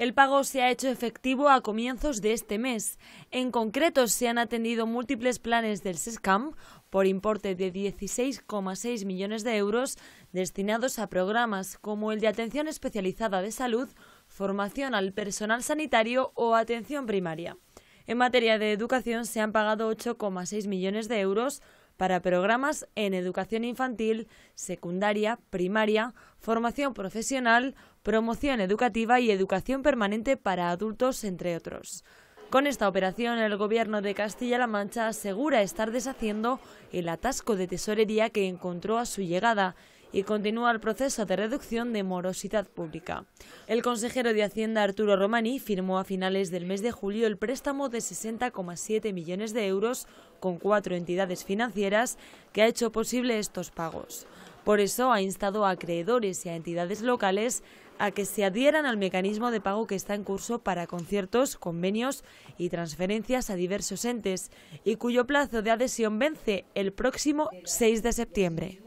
El pago se ha hecho efectivo a comienzos de este mes. En concreto, se han atendido múltiples planes del SESCAM por importe de 16,6 millones de euros destinados a programas como el de atención especializada de salud, formación al personal sanitario o atención primaria. En materia de educación se han pagado 8,6 millones de euros para programas en educación infantil, secundaria, primaria, formación profesional, promoción educativa y educación permanente para adultos, entre otros. Con esta operación, el gobierno de Castilla-La Mancha asegura estar deshaciendo el atasco de tesorería que encontró a su llegada y continúa el proceso de reducción de morosidad pública. El consejero de Hacienda Arturo Romani firmó a finales del mes de julio el préstamo de 60,7 millones de euros con cuatro entidades financieras que ha hecho posible estos pagos. Por eso ha instado a acreedores y a entidades locales a que se adhieran al mecanismo de pago que está en curso para conciertos, convenios y transferencias a diversos entes y cuyo plazo de adhesión vence el próximo 6 de septiembre.